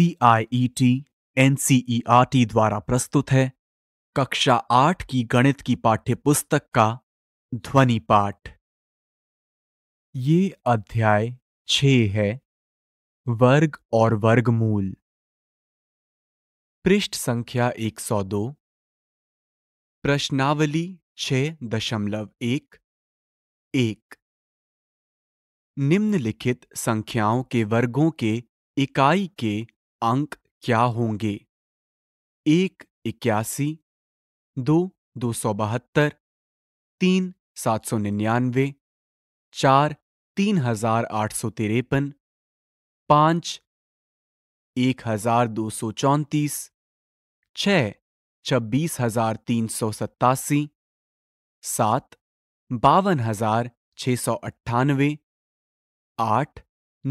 N R T द्वारा प्रस्तुत है कक्षा आठ की गणित की पाठ्य पुस्तक का ध्वनि पाठ ये अध्याय छ है वर्ग और वर्गमूल पृष्ठ संख्या 102 प्रश्नावली छ दशमलव एक, एक निम्नलिखित संख्याओं के वर्गों के इकाई के अंक क्या होंगे एक इक्यासी दो दो सौ बहत्तर तीन सात सौ निन्यानवे चार तीन हजार आठ सौ तिरपन पाँच एक हजार दो सौ चौंतीस छह छब्बीस हजार तीन सौ सत्तासी सात बावन हजार छः सौ अट्ठानवे आठ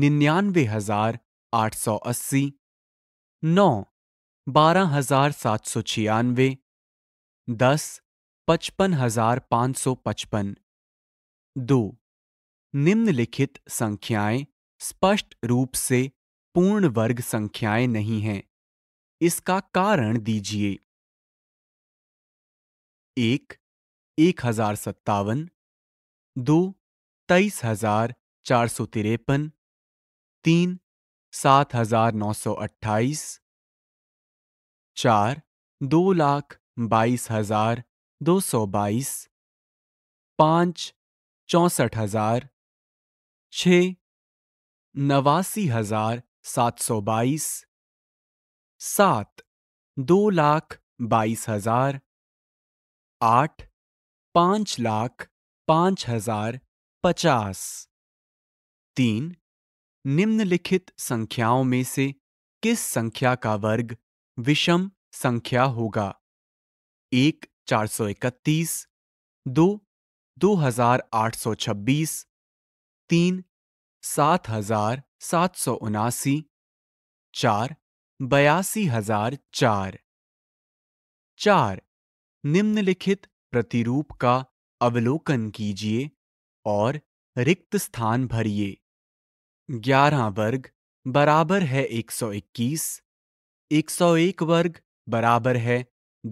निन्यानवे हजार आठ सौ अस्सी नौ बारह हजार सात सौ छियानवे दस पचपन हजार पाँच सौ पचपन दो निम्नलिखित संख्याएं स्पष्ट रूप से पूर्ण वर्ग संख्याएं नहीं हैं इसका कारण दीजिए एक एक हजार सत्तावन दो तेईस हजार चार सौ तिरपन तीन सात हजार नौ सौ अट्ठाईस चार दो लाख बाईस हजार दो सौ बाईस पाँच चौंसठ हजार छ नवासी हजार सात सौ बाईस सात दो लाख बाईस हजार आठ पाँच लाख पाँच हजार पचास तीन निम्नलिखित संख्याओं में से किस संख्या का वर्ग विषम संख्या होगा एक चार सौ इकतीस दो दो हजार आठ सौ छब्बीस तीन सात हजार सात सौ उनासी चार बयासी हजार चार चार निम्नलिखित प्रतिरूप का अवलोकन कीजिए और रिक्त स्थान भरिए ग्यारह वर्ग बराबर है एक सौ इक्कीस 101 वर्ग बराबर है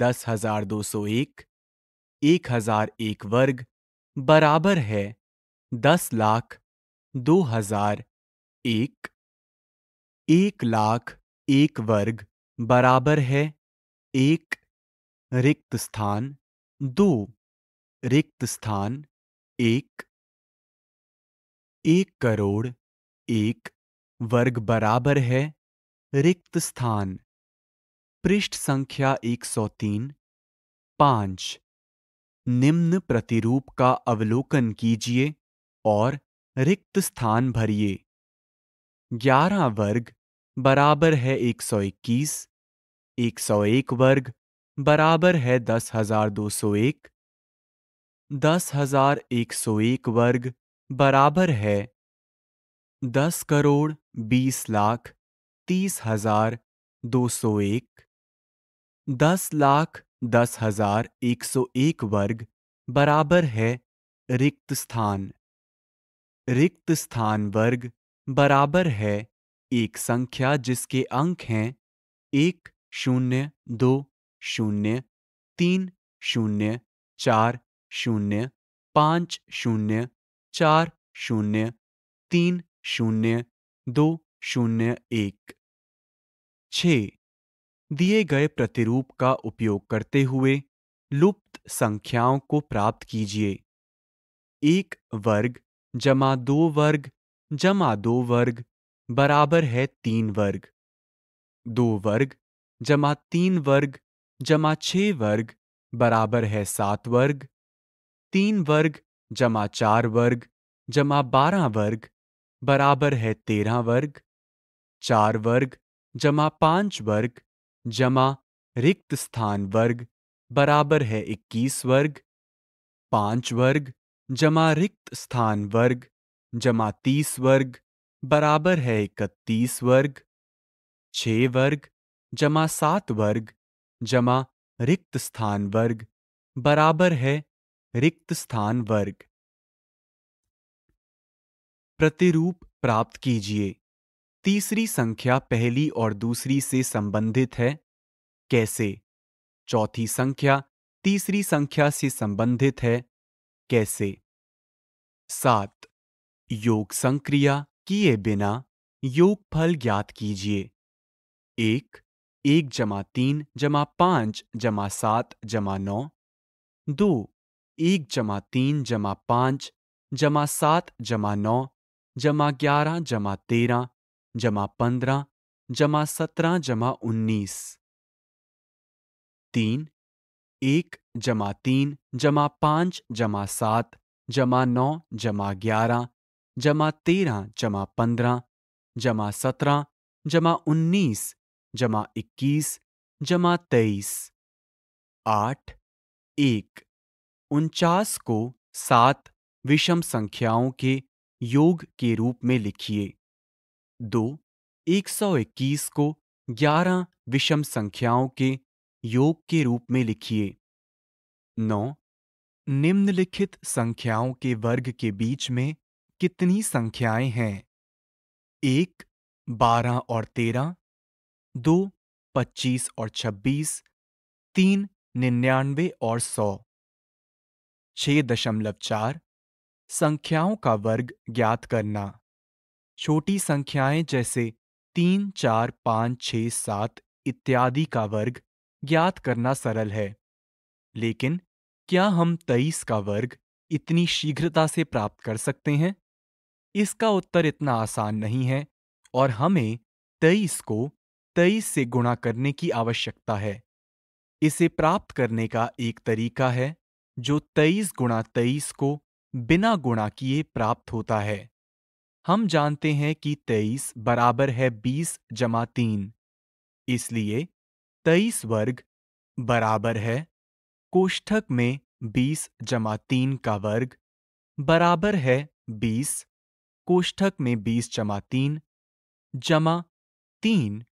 दस हजार दो सौ एक एक हजार एक वर्ग बराबर है दस लाख दो हजार एक एक लाख एक वर्ग बराबर है एक रिक्त स्थान दो रिक्त स्थान एक एक करोड़ एक वर्ग बराबर है रिक्त स्थान पृष्ठ संख्या 103 पांच निम्न प्रतिरूप का अवलोकन कीजिए और रिक्त स्थान भरिए ग्यारह वर्ग बराबर है 121, 101 वर्ग बराबर है 10,201, 10,101 वर्ग बराबर है दस करोड़ बीस लाख तीस हजार दो सौ एक दस लाख दस हजार एक सौ एक वर्ग बराबर है रिक्त स्थान रिक्त स्थान वर्ग बराबर है एक संख्या जिसके अंक हैं एक शून्य दो शून्य तीन शून्य चार शून्य पाँच शून्य चार शून्य तीन शून्य दो शून्य एक छ दिए गए प्रतिरूप का उपयोग करते हुए लुप्त संख्याओं को प्राप्त कीजिए एक वर्ग जमा दो वर्ग जमा दो वर्ग बराबर है तीन वर्ग दो वर्ग जमा तीन वर्ग जमा छ वर्ग बराबर है सात वर्ग तीन वर्ग जमा चार वर्ग जमा बारह वर्ग बराबर है तेरह वर्ग चार वर्ग जमा पांच वर्ग जमा रिक्त स्थान वर्ग बराबर है इक्कीस वर्ग पांच वर्ग जमा रिक्त स्थान वर्ग जमा तीस वर्ग बराबर है इकतीस वर्ग छ वर्ग जमा सात वर्ग जमा रिक्त स्थान वर्ग बराबर है रिक्त स्थान वर्ग प्रतिरूप प्राप्त कीजिए तीसरी संख्या पहली और दूसरी से संबंधित है कैसे चौथी संख्या तीसरी संख्या से संबंधित है कैसे सात योग संक्रिया किए बिना योग फल ज्ञात कीजिए एक एक जमा तीन जमा पांच जमा सात जमा नौ दो एक जमा तीन जमा पांच जमा सात जमा नौ जमा ग्यारह जमा तेरह जमा पंद्रह जमा सत्रह जमा उन्नीस तीन एक जमा तीन जमा पांच जमा सात जमा नौ जमा ग्यारह जमा तेरह जमा पंद्रह जमा सत्रह जमा उन्नीस जमा इक्कीस जमा तेईस आठ एक उनचास को सात विषम संख्याओं के योग के रूप में लिखिए दो एक सौ इक्कीस को ग्यारह विषम संख्याओं के योग के रूप में लिखिए नौ निम्नलिखित संख्याओं के वर्ग के बीच में कितनी संख्याएं हैं एक बारह और तेरह दो पच्चीस और छब्बीस तीन निन्यानवे और सौ छह दशमलव चार संख्याओं का वर्ग ज्ञात करना छोटी संख्याएं जैसे तीन चार पाँच छ सात इत्यादि का वर्ग ज्ञात करना सरल है लेकिन क्या हम तेईस का वर्ग इतनी शीघ्रता से प्राप्त कर सकते हैं इसका उत्तर इतना आसान नहीं है और हमें तेईस को तेईस से गुणा करने की आवश्यकता है इसे प्राप्त करने का एक तरीका है जो तेईस गुणा तेईस को बिना गुणा किए प्राप्त होता है हम जानते हैं कि तेईस बराबर है बीस जमा तीन इसलिए तेईस वर्ग बराबर है कोष्ठक में बीस जमा तीन का वर्ग बराबर है बीस कोष्ठक में बीस जमा तीन जमा तीन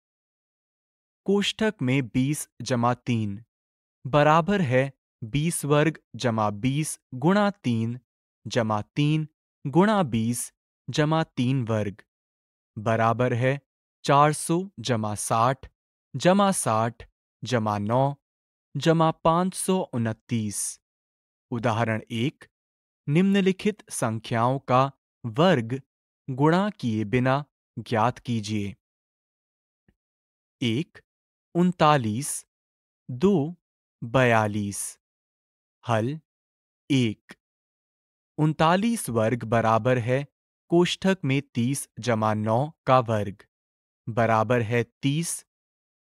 कोष्ठक में बीस जमा तीन बराबर है बीस वर्ग जमा बीस गुणा तीन जमा तीन गुणा बीस जमा तीन वर्ग बराबर है चार सौ जमा साठ जमा साठ जमा नौ जमा पाँच सौ उनतीस उदाहरण एक निम्नलिखित संख्याओं का वर्ग गुणा किए बिना ज्ञात कीजिए एक उनतालीस दो बयालीस हल एक उनतालीस वर्ग बराबर है कोष्ठक में तीस जमा नौ का वर्ग बराबर है तीस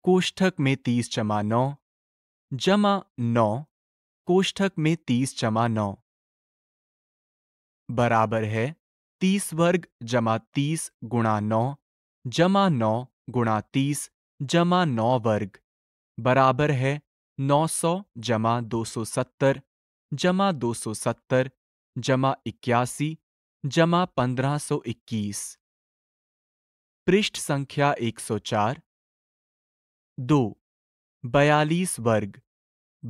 कोष्ठक में तीस जमा नौ जमा नौ कोष्ठक में तीस जमा नौ बराबर है तीस वर्ग जमा तीस गुणा नौ जमा नौ गुणा तीस जमा नौ वर्ग बराबर है नौ सौ जमा दो सौ सत्तर जमा दो सौ सत्तर जमा इक्यासी जमा 1521 पृष्ठ संख्या 104 दो बयालीस वर्ग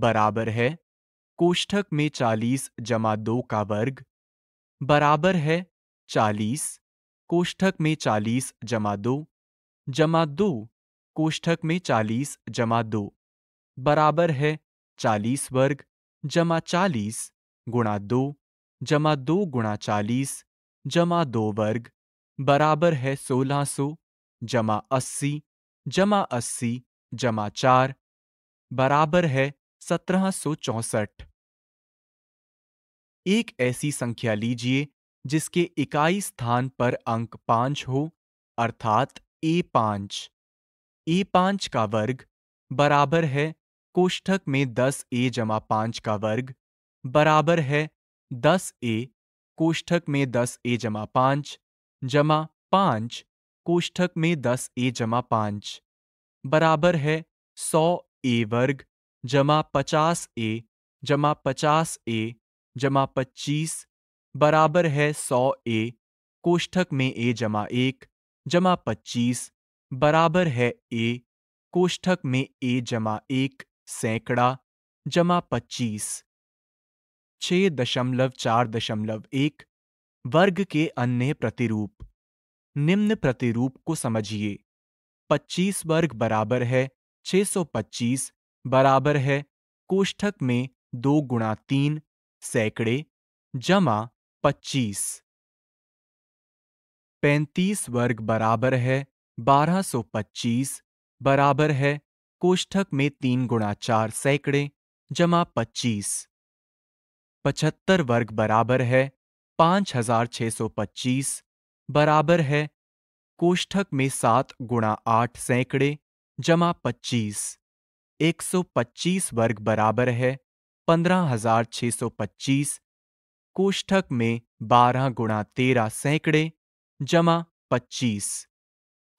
बराबर है कोष्ठक में 40 जमा दो का वर्ग बराबर है 40 कोष्ठक में 40 जमा दो जमा दो कोष्ठक में 40 जमा दो बराबर है 40 वर्ग जमा 40 गुणा दो जमा दो गुणा चालीस जमा दो वर्ग बराबर है सोलह सो जमा अस्सी जमा अस्सी जमा चार बराबर है सत्रह सौ चौसठ एक ऐसी संख्या लीजिए जिसके इकाई स्थान पर अंक पांच हो अर्थात ए पांच ए पांच का वर्ग बराबर है कोष्ठक में दस ए जमा पांच का वर्ग बराबर है दस ए कोष्ठक में दस ए जमा पांच जमा पांच कोष्ठक में दस ए जमा पांच बराबर है सौ ए वर्ग जमा पचास ए जमा पचास ए जमा पच्चीस बराबर है सौ ए कोष्ठक में ए जमा एक जमा पच्चीस बराबर है ए कोष्ठक में ए जमा एक सैकड़ा जमा पच्चीस छह दशमलव चार दशमलव एक वर्ग के अन्य प्रतिरूप निम्न प्रतिरूप को समझिए 25 वर्ग बराबर है 625 बराबर है कोष्ठक में दो गुणा तीन सैकड़े जमा 25 पैंतीस वर्ग बराबर है 1225 बराबर है कोष्ठक में तीन गुणा चार सैकड़े जमा 25 पचहत्तर वर्ग बराबर है पांच हजार छह सौ पच्चीस बराबर है कोष्ठक में सात गुणा आठ सैकड़े जमा पच्चीस एक सौ पच्चीस वर्ग बराबर है पंद्रह हजार छह सौ पच्चीस कोष्ठक में बारह गुणा तेरह सैकड़े जमा पच्चीस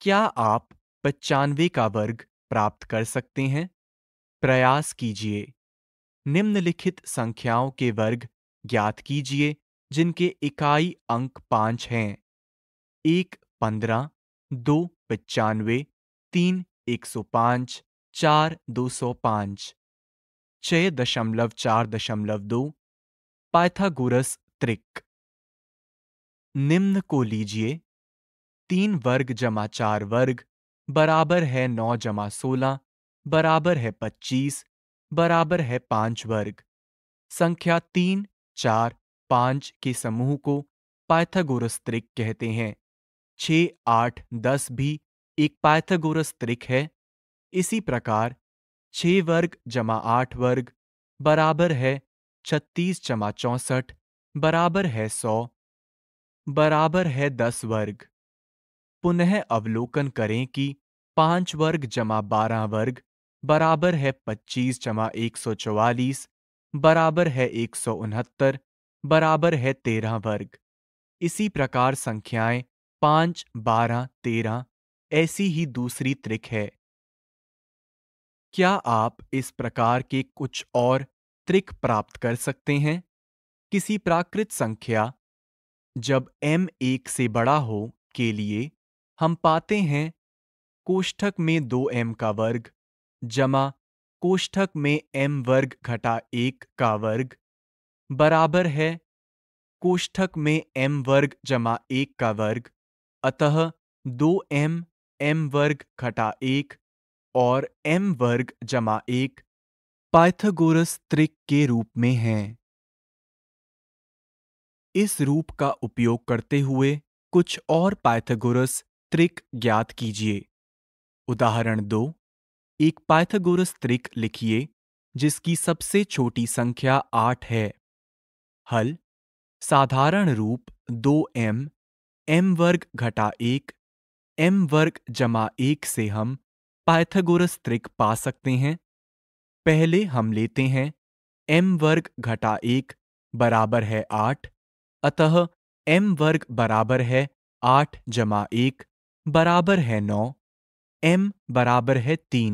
क्या आप पचानवे का वर्ग प्राप्त कर सकते हैं प्रयास कीजिए निम्नलिखित संख्याओं के वर्ग ज्ञात कीजिए जिनके इकाई अंक पांच हैं एक पंद्रह दो पचानवे तीन एक सौ पांच चार दो सौ पांच छह दशमलव चार दशमलव दो पाइथागोरस त्रिक निम्न को लीजिए तीन वर्ग जमा चार वर्ग बराबर है नौ जमा सोलह बराबर है पच्चीस बराबर है पांच वर्ग संख्या तीन चार पांच के समूह को पाइथागोरस त्रिक कहते हैं छ आठ दस भी एक पाइथागोरस त्रिक है इसी प्रकार छ वर्ग जमा आठ वर्ग बराबर है छत्तीस जमा चौसठ बराबर है सौ बराबर है दस वर्ग पुनः अवलोकन करें कि पांच वर्ग जमा बारह वर्ग बराबर है पच्चीस जमा एक सौ चौवालीस बराबर है एक सौ उनहत्तर बराबर है तेरह वर्ग इसी प्रकार संख्याएं पांच बारह तेरह ऐसी ही दूसरी त्रिक है क्या आप इस प्रकार के कुछ और त्रिक प्राप्त कर सकते हैं किसी प्राकृत संख्या जब m एक से बड़ा हो के लिए हम पाते हैं कोष्ठक में दो एम का वर्ग जमा कोष्ठक में एम वर्ग घटा एक का वर्ग बराबर है कोष्ठक में एम वर्ग जमा एक का वर्ग अतः दो एम एम वर्ग घटा एक और एम वर्ग जमा एक पाइथागोरस त्रिक के रूप में है इस रूप का उपयोग करते हुए कुछ और पाइथागोरस त्रिक ज्ञात कीजिए उदाहरण दो एक पाइथागोरस त्रिक लिखिए जिसकी सबसे छोटी संख्या आठ है हल साधारण रूप दो एम एम वर्ग घटा एक एम वर्ग जमा एक से हम पाइथागोरस त्रिक पा सकते हैं पहले हम लेते हैं एम वर्ग घटा एक बराबर है आठ अतः एम वर्ग बराबर है आठ जमा एक बराबर है नौ एम बराबर है तीन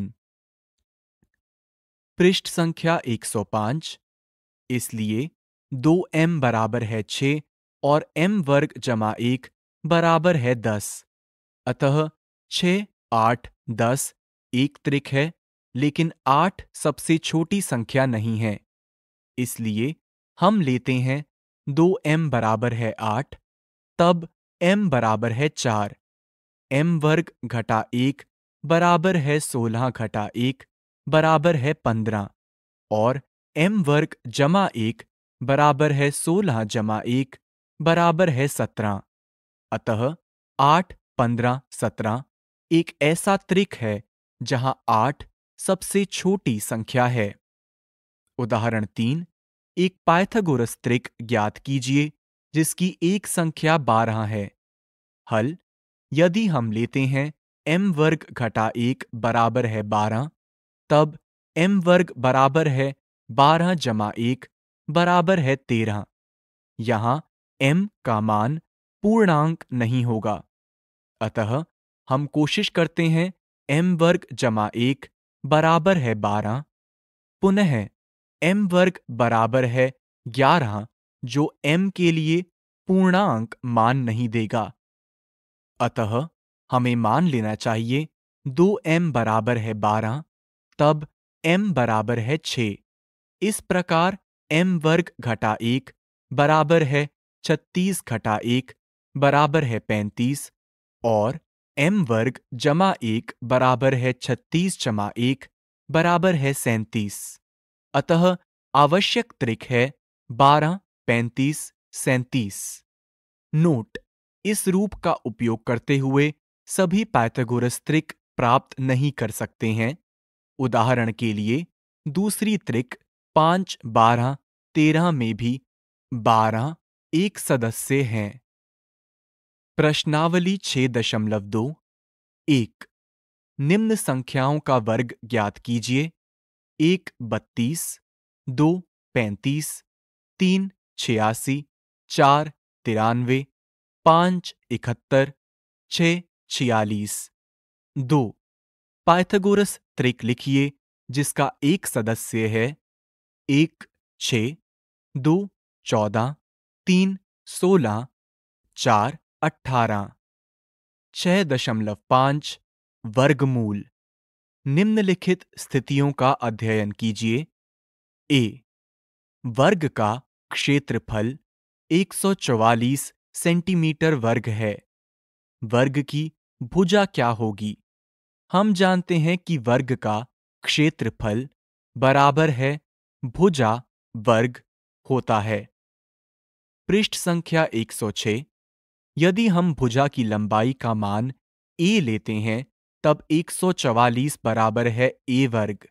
पृष्ठ संख्या 105 इसलिए एम बराबर है 6 और एम वर्ग जमा एक बराबर है 10 अतः 6 आठ दस एक त्रिक है लेकिन 8 सबसे छोटी संख्या नहीं है इसलिए हम लेते हैं एम बराबर है 8 तब एम बराबर है 4 एम वर्ग घटा एक बराबर है सोलह घटा एक बराबर है पंद्रह और एम वर्ग जमा एक बराबर है सोलह जमा एक बराबर है सत्रह अतः आठ पंद्रह सत्रह एक ऐसा त्रिक है जहां आठ सबसे छोटी संख्या है उदाहरण तीन एक पाइथागोरस त्रिक ज्ञात कीजिए जिसकी एक संख्या बारह है हल यदि हम लेते हैं एम वर्ग घटा एक बराबर है बारह तब एम वर्ग बराबर है बारह जमा एक बराबर है तेरह यहां एम का मान पूर्णांक नहीं होगा अतः हम कोशिश करते हैं एम वर्ग जमा एक बराबर है बारह पुनः एम वर्ग बराबर है ग्यारह जो एम के लिए पूर्णांक मान नहीं देगा अतः हमें मान लेना चाहिए दो एम बराबर है बारह तब एम बराबर है छ इस प्रकार एम वर्ग घटा एक बराबर है छत्तीस घटा एक बराबर है पैंतीस और एम वर्ग जमा एक बराबर है छत्तीस जमा एक बराबर है सैंतीस अतः आवश्यक त्रिक है बारह पैंतीस सैंतीस नोट इस रूप का उपयोग करते हुए सभी पैथगोरस त्रिक प्राप्त नहीं कर सकते हैं उदाहरण के लिए दूसरी त्रिक पांच बारह तेरह में भी बारह एक सदस्य हैं प्रश्नावली छह दशमलव दो एक निम्न संख्याओं का वर्ग ज्ञात कीजिए एक बत्तीस दो पैंतीस तीन छियासी चार तिरानवे पांच इकहत्तर छ छियालीस दो पाइथागोरस त्रिक लिखिए जिसका एक सदस्य है एक छ दो चौदह तीन सोलह चार अठारह छह दशमलव पांच वर्गमूल निम्नलिखित स्थितियों का अध्ययन कीजिए ए वर्ग का क्षेत्रफल 144 सेंटीमीटर वर्ग है वर्ग की भुजा क्या होगी हम जानते हैं कि वर्ग का क्षेत्रफल बराबर है भुजा वर्ग होता है पृष्ठ संख्या 106 यदि हम भुजा की लंबाई का मान ए लेते हैं तब 144 बराबर है ए वर्ग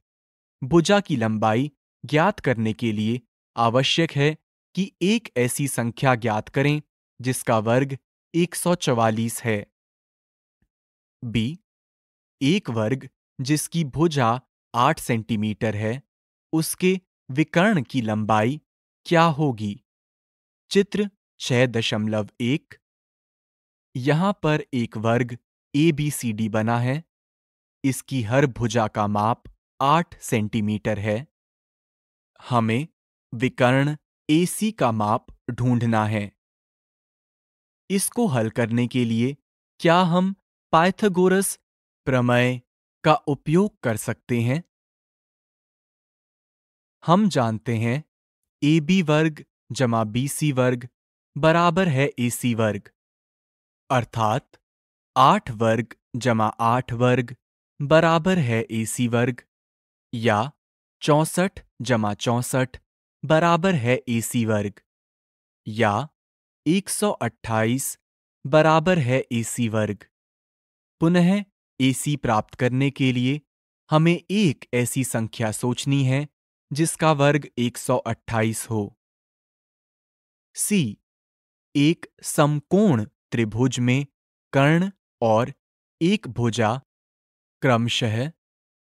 भुजा की लंबाई ज्ञात करने के लिए आवश्यक है कि एक ऐसी संख्या ज्ञात करें जिसका वर्ग 144 है बी एक वर्ग जिसकी भुजा आठ सेंटीमीटर है उसके विकर्ण की लंबाई क्या होगी चित्र छह दशमलव एक यहां पर एक वर्ग ए बी सी डी बना है इसकी हर भुजा का माप आठ सेंटीमीटर है हमें विकर्ण ए सी का माप ढूंढना है इसको हल करने के लिए क्या हम पाइथागोरस प्रमेय का उपयोग कर सकते हैं हम जानते हैं ए बी वर्ग जमा बी सी वर्ग बराबर है ए सी वर्ग अर्थात आठ वर्ग जमा आठ वर्ग बराबर है ए सी वर्ग या चौसठ जमा चौसठ बराबर है ए सी वर्ग या एक सौ अट्ठाईस बराबर है ए सी वर्ग पुनः एसी प्राप्त करने के लिए हमें एक ऐसी संख्या सोचनी है जिसका वर्ग 128 हो सी एक समकोण त्रिभुज में कर्ण और एक भुजा क्रमशः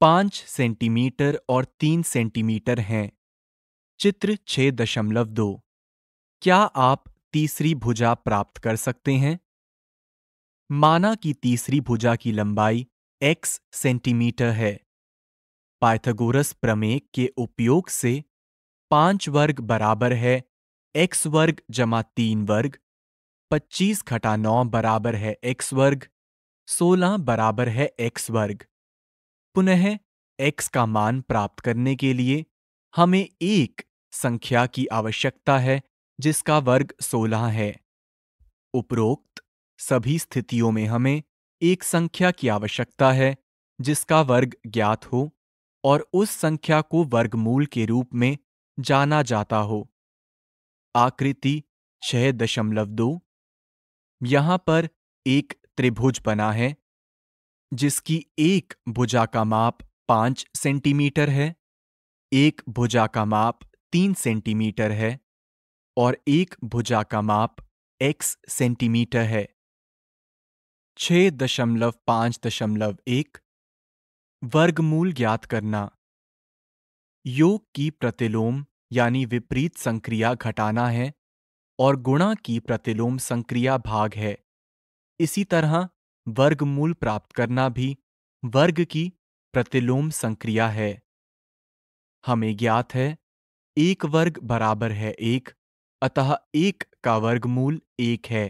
पांच सेंटीमीटर और तीन सेंटीमीटर हैं चित्र छह दशमलव दो क्या आप तीसरी भुजा प्राप्त कर सकते हैं माना की तीसरी भुजा की लंबाई x सेंटीमीटर है पाइथागोरस प्रमेय के उपयोग से पांच वर्ग बराबर है एक्स वर्ग जमा तीन वर्ग पच्चीस घटा नौ बराबर है एक्स वर्ग सोलह बराबर है एक्स वर्ग पुनः एक्स का मान प्राप्त करने के लिए हमें एक संख्या की आवश्यकता है जिसका वर्ग सोलह है उपरोक्त सभी स्थितियों में हमें एक संख्या की आवश्यकता है जिसका वर्ग ज्ञात हो और उस संख्या को वर्गमूल के रूप में जाना जाता हो आकृति छह दशमलव दो यहां पर एक त्रिभुज बना है जिसकी एक भुजा का माप पांच सेंटीमीटर है एक भुजा का माप तीन सेंटीमीटर है और एक भुजा का माप एक्स सेंटीमीटर है छह दशमलव पांच दशमलव एक वर्गमूल ज्ञात करना योग की प्रतिलोम यानी विपरीत संक्रिया घटाना है और गुणा की प्रतिलोम संक्रिया भाग है इसी तरह वर्गमूल प्राप्त करना भी वर्ग की प्रतिलोम संक्रिया है हमें ज्ञात है एक वर्ग बराबर है एक अतः एक का वर्गमूल एक है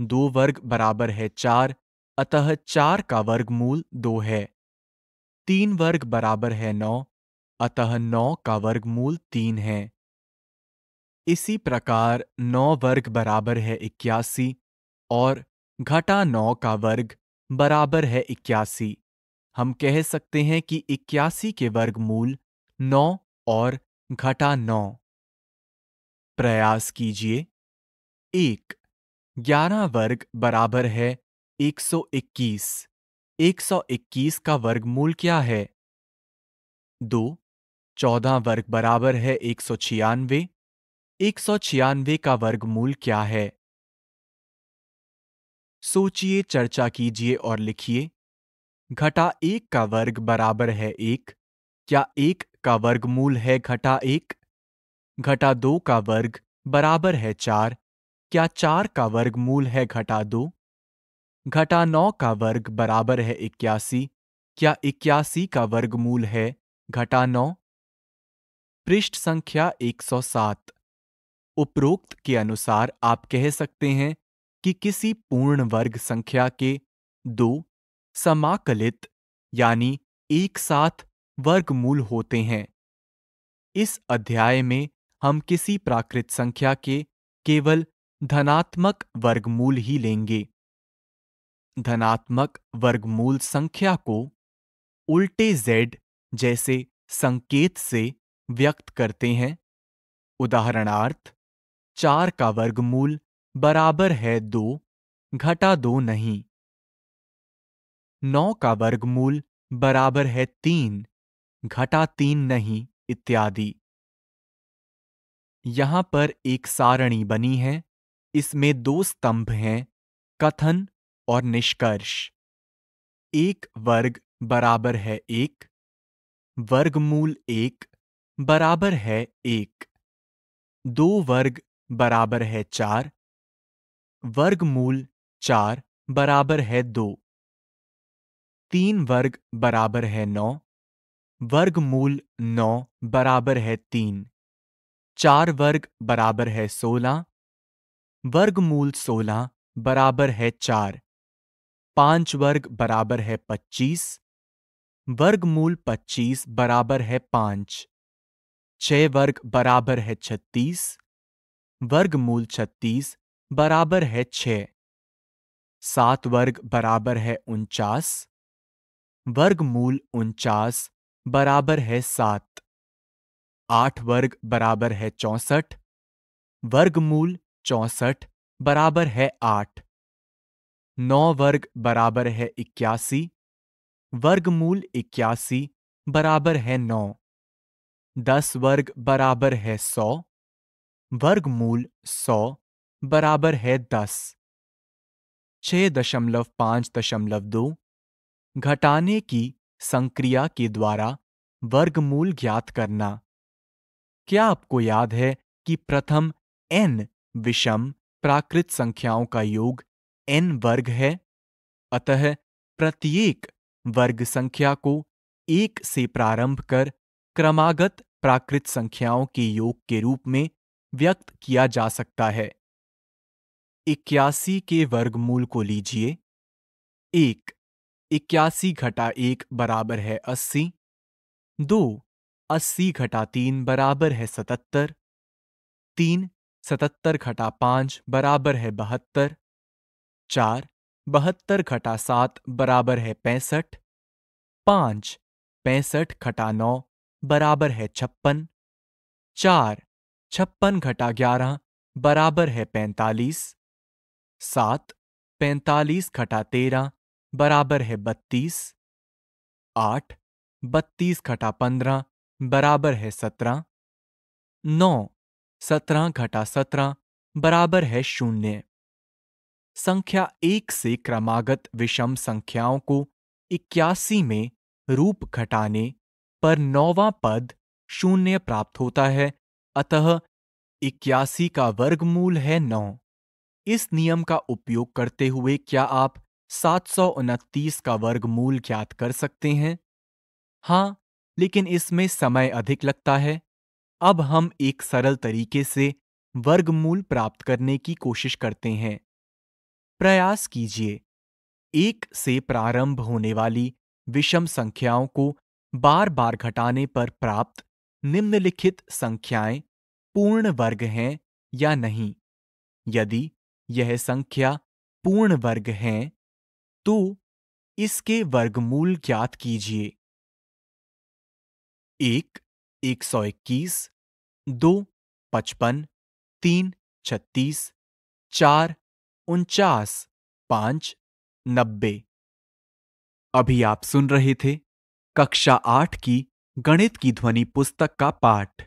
दो वर्ग बराबर है चार अतः चार का वर्गमूल दो है तीन वर्ग बराबर है नौ अतः नौ का वर्गमूल तीन है इसी प्रकार नौ वर्ग बराबर है इक्यासी और घटा नौ का वर्ग बराबर है इक्यासी हम कह सकते हैं कि इक्यासी के वर्गमूल नौ और घटा नौ प्रयास कीजिए एक ग्यारह वर्ग बराबर है 121। 121 का वर्गमूल क्या है दो चौदह वर्ग बराबर है एक सौ छियानवे एक सौ छियानवे का वर्गमूल क्या है सोचिए चर्चा कीजिए और लिखिए घटा एक का वर्ग बराबर है एक क्या एक का वर्गमूल है घटा एक घटा दो का वर्ग बराबर है चार क्या चार का वर्ग मूल है घटा दो घटा नौ का वर्ग बराबर है इक्यासी क्या इक्यासी का वर्ग मूल है घटा नौ पृष्ठ संख्या 107 उपरोक्त के अनुसार आप कह सकते हैं कि किसी पूर्ण वर्ग संख्या के दो समाकलित यानी एक साथ वर्गमूल होते हैं इस अध्याय में हम किसी प्राकृत संख्या के केवल धनात्मक वर्गमूल ही लेंगे धनात्मक वर्गमूल संख्या को उल्टे z जैसे संकेत से व्यक्त करते हैं उदाहरणार्थ चार का वर्गमूल बराबर है दो घटा दो नहीं नौ का वर्गमूल बराबर है तीन घटा तीन नहीं इत्यादि यहां पर एक सारणी बनी है इसमें दो स्तंभ हैं कथन और निष्कर्ष एक वर्ग बराबर है एक वर्गमूल एक बराबर है एक दो वर्ग बराबर है चार वर्गमूल चार बराबर है दो तीन वर्ग बराबर है नौ वर्गमूल नौ बराबर है तीन चार वर्ग बराबर है सोलह वर्गमूल सोलह बराबर है चार पांच वर्ग बराबर है पच्चीस वर्गमूल पच्चीस बराबर है पांच छह वर्ग बराबर है छत्तीस वर्गमूल छत्तीस बराबर है छ सात वर्ग बराबर है उनचास वर्गमूल उनचास बराबर है सात आठ वर्ग बराबर है चौसठ वर्गमूल चौसठ बराबर है आठ नौ वर्ग बराबर है इक्यासी वर्गमूल इक्यासी बराबर है नौ दस वर्ग बराबर है सौ वर्गमूल सौ बराबर है दस छह दशमलव पांच दशमलव दो घटाने की संक्रिया के द्वारा वर्गमूल ज्ञात करना क्या आपको याद है कि प्रथम एन विषम प्राकृत संख्याओं का योग एन वर्ग है अतः प्रत्येक वर्ग संख्या को एक से प्रारंभ कर क्रमागत प्राकृत संख्याओं के योग के रूप में व्यक्त किया जा सकता है इक्यासी के वर्गमूल को लीजिए एक इक्यासी घटा एक बराबर है अस्सी दो अस्सी घटा तीन बराबर है सतहत्तर तीन सतहत्तर घटा पांच बराबर है बहत्तर चार बहत्तर घटा सात बराबर है पैंसठ पांच पैंसठ घटा नौ बराबर है छप्पन चार छप्पन घटा ग्यारह बराबर है पैंतालीस सात पैंतालीस घटा तेरह बराबर है बत्तीस आठ बत्तीस घटा पंद्रह बराबर है सत्रह नौ सत्रह घटा सत्रह बराबर है शून्य संख्या एक से क्रमागत विषम संख्याओं को इक्यासी में रूप घटाने पर नौवा पद शून्य प्राप्त होता है अतः इक्यासी का वर्गमूल है नौ इस नियम का उपयोग करते हुए क्या आप सात सौ उनतीस का वर्गमूल ज्ञात कर सकते हैं हाँ लेकिन इसमें समय अधिक लगता है अब हम एक सरल तरीके से वर्गमूल प्राप्त करने की कोशिश करते हैं प्रयास कीजिए एक से प्रारंभ होने वाली विषम संख्याओं को बार बार घटाने पर प्राप्त निम्नलिखित संख्याएं पूर्ण वर्ग हैं या नहीं यदि यह संख्या पूर्ण वर्ग हैं तो इसके वर्गमूल ज्ञात कीजिए एक एक सौ इक्कीस दो पचपन तीन छत्तीस चार उनचास पांच नब्बे अभी आप सुन रहे थे कक्षा आठ की गणित की ध्वनि पुस्तक का पाठ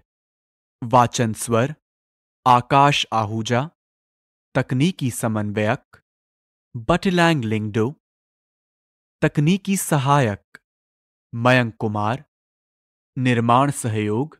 वाचन स्वर आकाश आहूजा तकनीकी समन्वयक बटलैंग लिंगडो तकनीकी सहायक मयंक कुमार निर्माण सहयोग